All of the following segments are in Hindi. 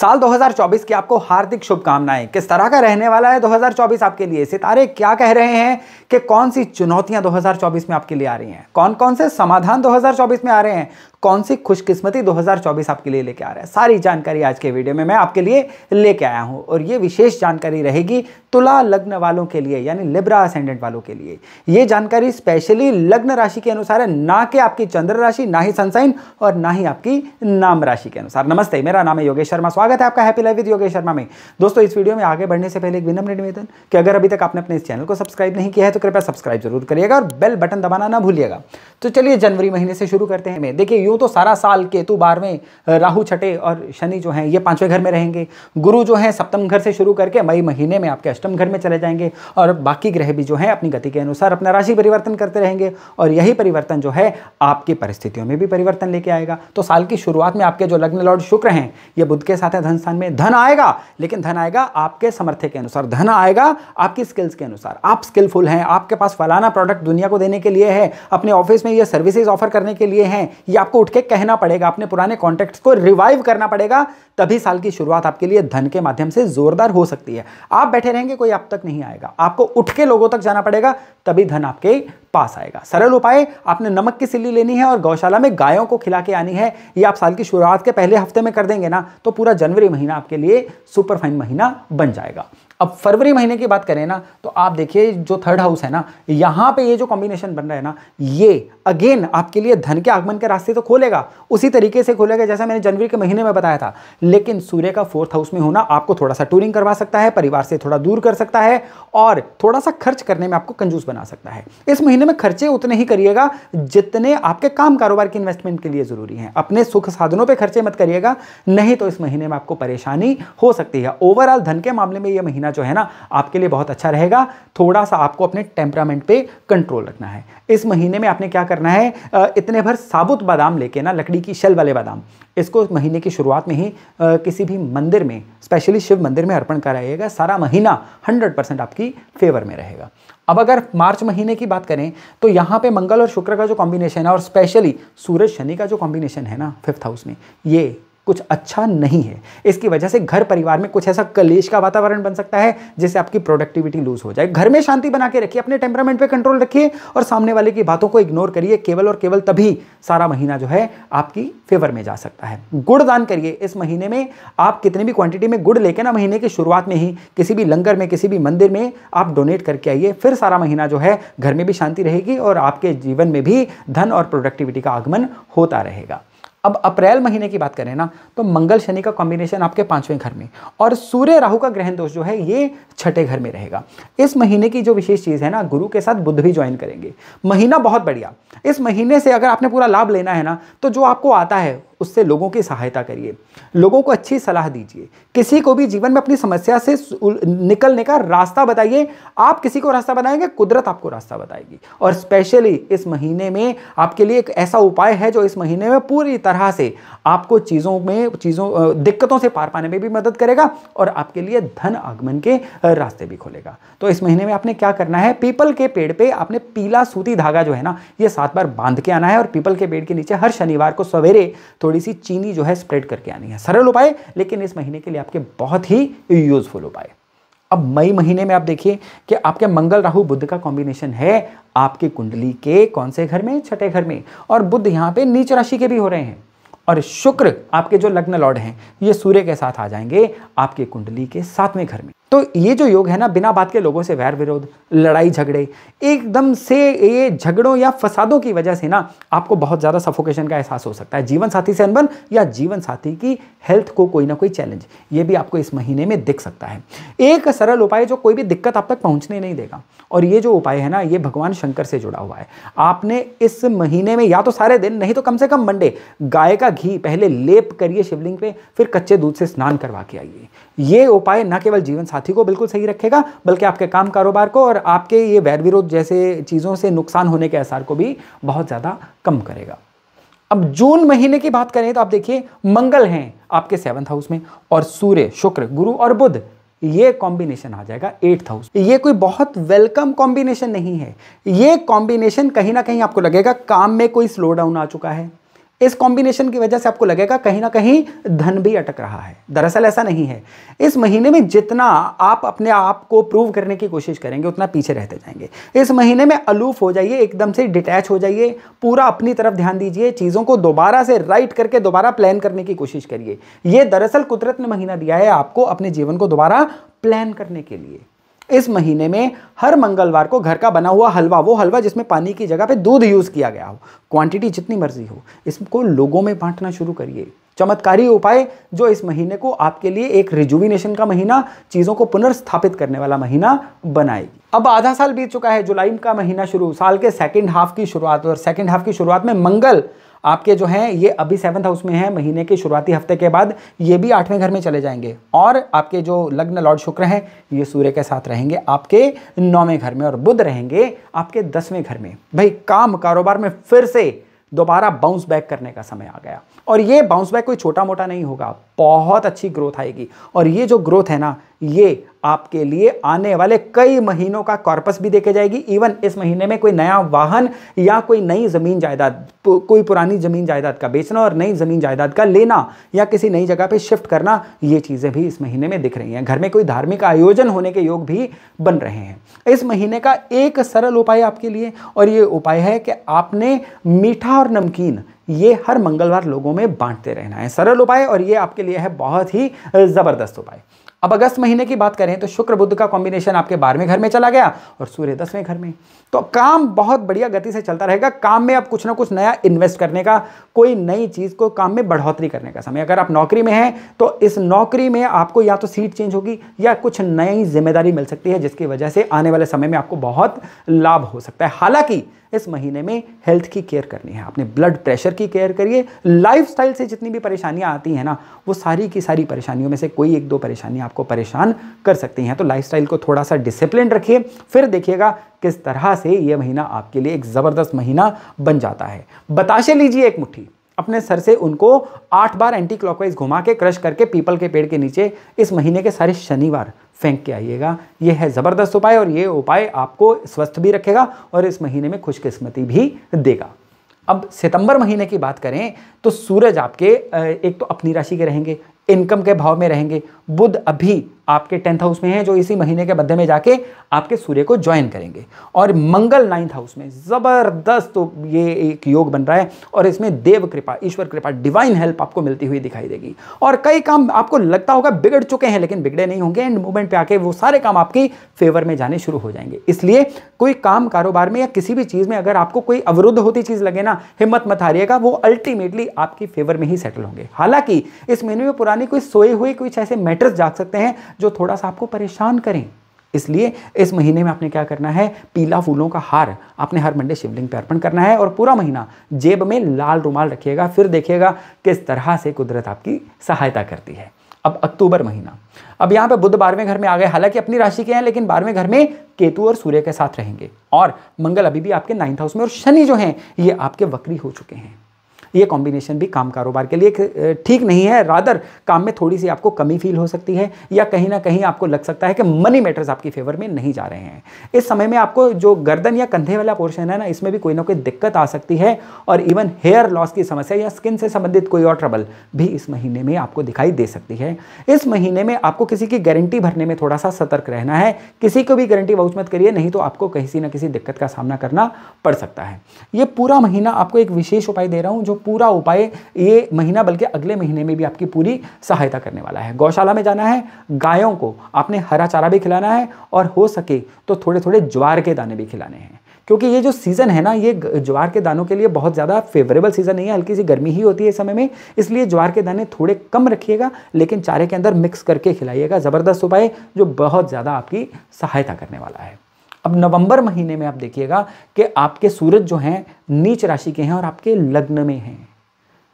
साल 2024 की आपको हार्दिक शुभकामनाएं किस तरह का रहने वाला है 2024 आपके लिए सितारे क्या कह रहे हैं कि कौन सी चुनौतियां 2024 में आपके लिए आ रही हैं कौन कौन से समाधान 2024 में आ रहे हैं कौन सी खुशकिस्मती 2024 आपके लिए लेके आ रहा है सारी जानकारी आज के वीडियो में मैं आपके लिए लेके आया हूं और ये विशेष जानकारी रहेगी तुला लग्न वालों के लिए यानी लिब्रा असेंडेंट वालों के लिए ये जानकारी स्पेशली लग्न राशि के अनुसार है ना कि आपकी चंद्र राशि ना ही सनसाइन और ना ही आपकी नाम राशि के अनुसार नमस्ते मेरा नाम है योगेश शर्मा स्वागत है आपका happy life with Yogesh Sharma में दोस्तों इस वीडियो में आगे बढ़ने से पहले एक विनम्र निवेदन कि अगर अभी तक आपने अपने इस चैनल को सब्सक्राइब नहीं किया है तो कृपया सब्सक्राइब जरूर करिएगा और बेल बटन दबाना ना भूलिएगा तो चलिए जनवरी महीने से शुरू करते हैं देखिए यूँ तो सारा साल केतु बारहवें राहु छठे और शनि जो है ये पांचवें घर में रहेंगे गुरु जो है सप्तम घर से शुरू करके मई महीने में आपके अष्टम घर में चले जाएंगे और बाकी ग्रह भी जो है अपनी गति के अनुसार अपना राशि परिवर्तन करते रहेंगे और यही परिवर्तन जो है आपकी परिस्थितियों में भी परिवर्तन लेके आएगा तो साल की शुरुआत में आपके जो लग्न लॉर्ड शुक्र हैं ये बुद्ध के साथ आता है धन स्थान में धन आएगा लेकिन धन आएगा आपके समर्थ्य के अनुसार धन आएगा आपकी स्किल्स के अनुसार आप स्किलफुल हैं आपके पास फलाना प्रोडक्ट दुनिया को देने के लिए है अपने ऑफिस में ये सर्विसेज ऑफर करने के लिए हैं ये आपको उठ के कहना पड़ेगा अपने पुराने कॉन्टैक्ट्स को रिवाइव करना पड़ेगा तभी साल की शुरुआत आपके लिए धन के माध्यम से जोरदार हो सकती है आप बैठे रहेंगे कोई आप तक नहीं आएगा आपको उठ के लोगों तक जाना पड़ेगा तभी धन आपके पास आएगा सरल उपाय आपने नमक की सिल्ली लेनी है और गौशाला में गायों को खिला के आनी है ये आप साल की शुरुआत के पहले हफ्ते में कर देंगे ना तो पूरा जनवरी महीना आपके लिए सुपरफाइन महीना बन जाएगा अब फरवरी महीने की बात करें ना तो आप देखिए जो थर्ड हाउस है ना यहाँ पे ये जो कॉम्बिनेशन बन रहा है ना ये अगेन आपके लिए धन के आगमन के रास्ते तो खोलेगा उसी तरीके से खोलेगा जैसा मैंने जनवरी के महीने में बताया था लेकिन सूर्य का फोर्थ हाउस में होना आपको थोड़ा सा टूरिंग करवा सकता है परिवार से थोड़ा दूर कर सकता है और थोड़ा सा खर्च करने में आपको कंजूस बना सकता है इस महीने में खर्चे उतने ही करिएगा जितने आपके काम कारोबार के इन्वेस्टमेंट के लिए ज़रूरी हैं अपने सुख साधनों पर खर्चे मत करिएगा नहीं तो इस महीने में आपको परेशानी हो सकती है ओवरऑल धन के मामले में यह महीना जो है ना आपके लिए बहुत अच्छा रहेगा थोड़ा सा आपको अपने टेम्परामेंट पे कंट्रोल रखना है इस महीने में आपने क्या करना है इतने भर साबुत बादाम लेके ना लकड़ी की शल वाले बादाम इसको महीने की शुरुआत में ही किसी भी मंदिर में स्पेशली शिव मंदिर में अर्पण कराइएगा सारा महीना हंड्रेड आपकी फेवर में रहेगा अब अगर मार्च महीने की बात करें तो यहाँ पे मंगल और शुक्र का जो कॉम्बिनेशन है और स्पेशली सूरज शनि का जो कॉम्बिनेशन है ना फिफ्थ हाउस में ये कुछ अच्छा नहीं है इसकी वजह से घर परिवार में कुछ ऐसा कलेश का वातावरण बन सकता है जिससे आपकी प्रोडक्टिविटी लूज हो जाए घर में शांति बना के रखिए अपने टेम्परामेंट पे कंट्रोल रखिए और सामने वाले की बातों को इग्नोर करिए केवल और केवल तभी सारा महीना जो है आपकी फेवर में जा सकता है गुड़ दान करिए इस महीने में आप कितनी भी क्वांटिटी में गुड़ लेके ना महीने की शुरुआत में ही किसी भी लंगर में किसी भी मंदिर में आप डोनेट करके आइए फिर सारा महीना जो है घर में भी शांति रहेगी और आपके जीवन में भी धन और प्रोडक्टिविटी का आगमन होता रहेगा अब अप्रैल महीने की बात करें ना तो मंगल शनि का कॉम्बिनेशन आपके पांचवें घर में और सूर्य राहु का ग्रहण दोष जो है ये छठे घर में रहेगा इस महीने की जो विशेष चीज़ है ना गुरु के साथ बुद्ध भी ज्वाइन करेंगे महीना बहुत बढ़िया इस महीने से अगर आपने पूरा लाभ लेना है ना तो जो आपको आता है उससे लोगों की सहायता करिए लोगों को अच्छी सलाह दीजिए किसी को भी जीवन में अपनी समस्या से निकलने का रास्ता बताइए आप किसी को रास्ता बताएंगे कुदरत आपको रास्ता बताएगी और स्पेशली इस महीने में आपके लिए एक ऐसा उपाय है जो इस महीने में पूरी तरह से आपको चीज़ों में चीज़ों दिक्कतों से पार पाने में भी मदद करेगा और आपके लिए धन आगमन के रास्ते भी खोलेगा तो इस महीने में आपने क्या करना है पीपल के पेड़ पर आपने पीला सूती धागा जो है ना ये सात बार बांध के आना है और पीपल के पेड़ के नीचे हर शनिवार को सवेरे थोड़ी थोड़ी सी चीनी जो है स्प्रेड करके आनी है सरल उपाय लेकिन इस महीने के लिए आपके बहुत ही यूजफुल उपाय अब मई महीने में आप देखिए कि आपके मंगल राहु बुद्ध का कॉम्बिनेशन है आपके कुंडली के कौन से घर में छठे घर में और बुद्ध यहाँ पे नीच राशि के भी हो रहे हैं और शुक्र आपके जो लग्न लॉर्ड हैं ये सूर्य के साथ आ जाएंगे आपके कुंडली के सातवें घर में तो ये जो योग है ना बिना बात के लोगों से वैर विरोध लड़ाई झगड़े एकदम से ये झगड़ों या फसादों की वजह से ना आपको बहुत ज़्यादा सफोकेशन का एहसास हो सकता है जीवन साथी से अनबन या जीवन साथी की हेल्थ को कोई ना कोई चैलेंज ये भी आपको इस महीने में दिख सकता है एक सरल उपाय जो कोई भी दिक्कत आप तक पहुँचने नहीं देगा और ये जो उपाय है ना ये भगवान शंकर से जुड़ा हुआ है आपने इस महीने में या तो सारे दिन नहीं तो कम से कम मंडे गाय का घी पहले लेप करिए शिवलिंग पे फिर कच्चे दूध से स्नान करवा के आइए ये उपाय न केवल जीवन साथी साथी को बिल्कुल सही रखेगा बल्कि आपके काम कारोबार को और आपके ये वैर विरोध जैसे चीज़ों से नुकसान होने के आसार को भी बहुत ज़्यादा कम करेगा अब जून महीने की बात करें तो आप देखिए मंगल हैं आपके सेवंथ हाउस में और सूर्य शुक्र गुरु और बुध ये कॉम्बिनेशन आ जाएगा एट्थ हाउस ये कोई बहुत वेलकम कॉम्बिनेशन नहीं है ये कॉम्बिनेशन कहीं ना कहीं आपको लगेगा काम में कोई स्लो डाउन आ चुका है इस कॉम्बिनेशन की वजह से आपको लगेगा कहीं ना कहीं धन भी अटक रहा है दरअसल ऐसा नहीं है इस महीने में जितना आप अपने आप को प्रूव करने की कोशिश करेंगे उतना पीछे रहते जाएंगे इस महीने में अलूफ हो जाइए एकदम से डिटैच हो जाइए पूरा अपनी तरफ ध्यान दीजिए चीज़ों को दोबारा से राइट करके दोबारा प्लान करने की कोशिश करिए ये दरअसल कुदरत ने महीना दिया है आपको अपने जीवन को दोबारा प्लान करने के लिए इस महीने में हर मंगलवार को घर का बना हुआ हलवा वो हलवा जिसमें पानी की जगह पे दूध यूज़ किया गया हो क्वांटिटी जितनी मर्जी हो इसको लोगों में बांटना शुरू करिए चमत्कारी उपाय जो इस महीने को आपके लिए एक रिजुविनेशन का महीना चीज़ों को पुनर्स्थापित करने वाला महीना बनाएगी अब आधा साल बीत चुका है जुलाई का महीना शुरू साल के सेकेंड हाफ की शुरुआत और सेकेंड हाफ की शुरुआत में मंगल आपके जो हैं ये अभी सेवन्थ हाउस में है महीने के शुरुआती हफ्ते के बाद ये भी आठवें घर में चले जाएंगे और आपके जो लग्न लॉर्ड शुक्र हैं ये सूर्य के साथ रहेंगे आपके नौवें घर में और बुध रहेंगे आपके दसवें घर में भाई काम कारोबार में फिर से दोबारा बाउंस बैक करने का समय आ गया और ये बाउंस बैक कोई छोटा मोटा नहीं होगा बहुत अच्छी ग्रोथ आएगी और ये जो ग्रोथ है ना ये आपके लिए आने वाले कई महीनों का कॉर्पस भी देखे जाएगी इवन इस महीने में कोई नया वाहन या कोई नई ज़मीन जायदाद कोई पुरानी ज़मीन जायदाद का बेचना और नई ज़मीन जायदाद का लेना या किसी नई जगह पे शिफ्ट करना ये चीज़ें भी इस महीने में दिख रही हैं घर में कोई धार्मिक आयोजन होने के योग भी बन रहे हैं इस महीने का एक सरल उपाय आपके लिए और ये उपाय है कि आपने मीठा और नमकीन ये हर मंगलवार लोगों में बांटते रहना है सरल उपाय और ये आपके लिए है बहुत ही ज़बरदस्त उपाय अब अगस्त महीने की बात करें तो शुक्र बुद्ध का कॉम्बिनेशन आपके बारहवें घर में चला गया और सूर्य दसवें घर में तो काम बहुत बढ़िया गति से चलता रहेगा काम में आप कुछ ना कुछ नया इन्वेस्ट करने का कोई नई चीज़ को काम में बढ़ोतरी करने का समय अगर आप नौकरी में हैं तो इस नौकरी में आपको या तो सीट चेंज होगी या कुछ नई जिम्मेदारी मिल सकती है जिसकी वजह से आने वाले समय में आपको बहुत लाभ हो सकता है हालांकि इस महीने में हेल्थ की केयर करनी है आपने ब्लड प्रेशर की केयर करिए लाइफ से जितनी भी परेशानियाँ आती हैं ना वो सारी की सारी परेशानियों में से कोई एक दो परेशानी आपको परेशान कर सकती हैं तो लाइफ को थोड़ा सा डिसिप्लिन रखिए फिर देखिएगा किस तरह से ये महीना आपके लिए एक ज़बरदस्त महीना बन जाता है बताशे लीजिए एक मुट्ठी अपने सर से उनको आठ बार एंटी क्लॉकवाइज घुमा के क्रश करके पीपल के पेड़ के नीचे इस महीने के सारे शनिवार फेंक के आइएगा ये है ज़बरदस्त उपाय और ये उपाय आपको स्वस्थ भी रखेगा और इस महीने में खुशकिस्मती भी देगा अब सितंबर महीने की बात करें तो सूरज आपके एक तो अपनी राशि के रहेंगे इनकम के भाव में रहेंगे बुध अभी आपके टेंथ हाउस में है जो इसी महीने के मध्य में जाके आपके सूर्य को ज्वाइन करेंगे और मंगल नाइन्थ हाउस में ज़बरदस्त तो ये एक योग बन रहा है और इसमें देव कृपा ईश्वर कृपा डिवाइन हेल्प आपको मिलती हुई दिखाई देगी और कई काम आपको लगता होगा बिगड़ चुके हैं लेकिन बिगड़े नहीं होंगे एंड मूवमेंट पे आके वो सारे काम आपकी फेवर में जाने शुरू हो जाएंगे इसलिए कोई काम कारोबार में या किसी भी चीज़ में अगर आपको कोई अवरुद्ध होती चीज़ लगे ना हिम्मत मत हारिएगा वो अल्टीमेटली आपकी फेवर में ही सेटल होंगे हालांकि इस महीने में पुरानी कोई सोए हुए कुछ ऐसे मैटर्स जाग सकते हैं जो थोड़ा सा आपको परेशान करें इसलिए इस महीने में आपने क्या करना है पीला फूलों का हार आपने हर मंडे शिवलिंग पर अर्पण करना है और पूरा महीना जेब में लाल रुमाल रखिएगा फिर देखिएगा किस तरह से कुदरत आपकी सहायता करती है अब अक्टूबर महीना अब यहाँ पे बुद्ध बारहवें घर में आ गए हालांकि अपनी राशि के हैं लेकिन बारहवें घर में केतु और सूर्य के साथ रहेंगे और मंगल अभी भी आपके नाइन्थ हाउस में और शनि जो हैं ये आपके वक्री हो चुके हैं ये कॉम्बिनेशन भी काम कारोबार के लिए ठीक नहीं है रादर काम में थोड़ी सी आपको कमी फील हो सकती है या कहीं ना कहीं आपको लग सकता है कि मनी मैटर्स आपकी फेवर में नहीं जा रहे हैं इस समय में आपको जो गर्दन या कंधे वाला पोर्शन है ना इसमें भी कोई ना कोई दिक्कत आ सकती है और इवन हेयर लॉस की समस्या या स्किन से संबंधित कोई और ट्रबल भी इस महीने में आपको दिखाई दे सकती है इस महीने में आपको किसी की गारंटी भरने में थोड़ा सा सतर्क रहना है किसी को भी गारंटी वाउच मत करिए नहीं तो आपको किसी ना किसी दिक्कत का सामना करना पड़ सकता है ये पूरा महीना आपको एक विशेष उपाय दे रहा हूँ जो पूरा उपाय ये महीना बल्कि अगले महीने में भी आपकी पूरी सहायता करने वाला है गौशाला में जाना है गायों को आपने हरा चारा भी खिलाना है और हो सके तो थोड़े थोड़े ज्वार के दाने भी खिलाने हैं क्योंकि ये जो सीज़न है ना ये ज्वार के दानों के लिए बहुत ज़्यादा फेवरेबल सीज़न नहीं है हल्की सी गर्मी ही होती है इस समय में इसलिए ज्वार के दाने थोड़े कम रखिएगा लेकिन चारे के अंदर मिक्स करके खिलाइएगा ज़बरदस्त उपाय जो बहुत ज़्यादा आपकी सहायता करने वाला है अब नवंबर महीने में आप देखिएगा कि आपके सूरज जो हैं नीच राशि के हैं और आपके लग्न में हैं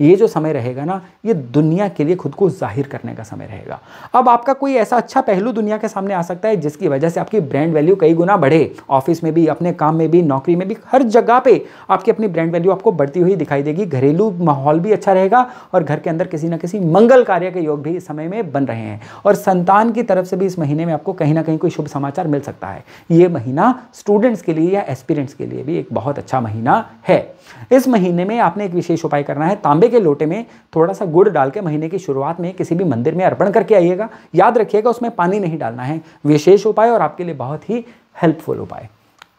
ये जो समय रहेगा ना ये दुनिया के लिए खुद को जाहिर करने का समय रहेगा अब आपका कोई ऐसा अच्छा पहलू दुनिया के सामने आ सकता है जिसकी वजह से आपकी ब्रांड वैल्यू कई गुना बढ़े ऑफिस में भी अपने काम में भी नौकरी में भी हर जगह पे आपकी अपनी ब्रांड वैल्यू आपको बढ़ती हुई दिखाई देगी घरेलू माहौल भी अच्छा रहेगा और घर के अंदर किसी ना किसी मंगल कार्य के योग भी इस समय में बन रहे हैं और संतान की तरफ से भी इस महीने में आपको कहीं ना कहीं कोई शुभ समाचार मिल सकता है ये महीना स्टूडेंट्स के लिए या एस्पिरेंट्स के लिए भी एक बहुत अच्छा महीना है इस महीने में आपने एक विशेष उपाय करना है तांबे तांबे के लोटे में थोड़ा सा गुड़ डाल के महीने की शुरुआत में किसी भी मंदिर में अर्पण करके आइएगा याद रखिएगा उसमें पानी नहीं डालना है विशेष उपाय और आपके लिए बहुत ही हेल्पफुल उपाय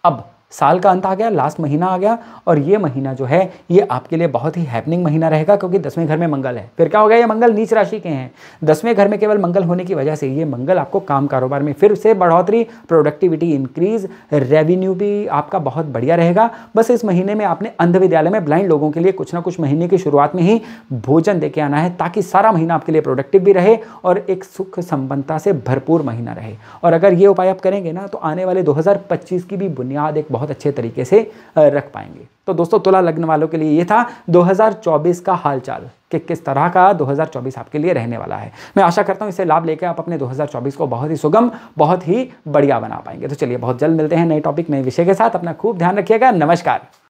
अब साल का अंत आ गया लास्ट महीना आ गया और ये महीना जो है ये आपके लिए बहुत ही हैपनिंग महीना रहेगा क्योंकि दसवें घर में मंगल है फिर क्या हो गया ये मंगल नीच राशि के हैं दसवें घर में केवल मंगल होने की वजह से ये मंगल आपको काम कारोबार में फिर से बढ़ोतरी प्रोडक्टिविटी इंक्रीज रेवेन्यू भी आपका बहुत बढ़िया रहेगा बस इस महीने में आपने अंधविद्यालय में ब्लाइंड लोगों के लिए कुछ ना कुछ महीने की शुरुआत में ही भोजन दे के आना है ताकि सारा महीना आपके लिए प्रोडक्टिव भी रहे और एक सुख संपन्नता से भरपूर महीना रहे और अगर ये उपाय आप करेंगे ना तो आने वाले दो की भी बुनियाद एक बहुत अच्छे तरीके से रख पाएंगे तो दोस्तों तुला लग्न वालों के लिए ये था 2024 का हालचाल कि किस तरह का 2024 आपके लिए रहने वाला है मैं आशा करता हूँ इससे लाभ लेकर आप अपने 2024 को बहुत ही सुगम बहुत ही बढ़िया बना पाएंगे तो चलिए बहुत जल्द मिलते हैं नए टॉपिक नए विषय के साथ अपना खूब ध्यान रखिएगा नमस्कार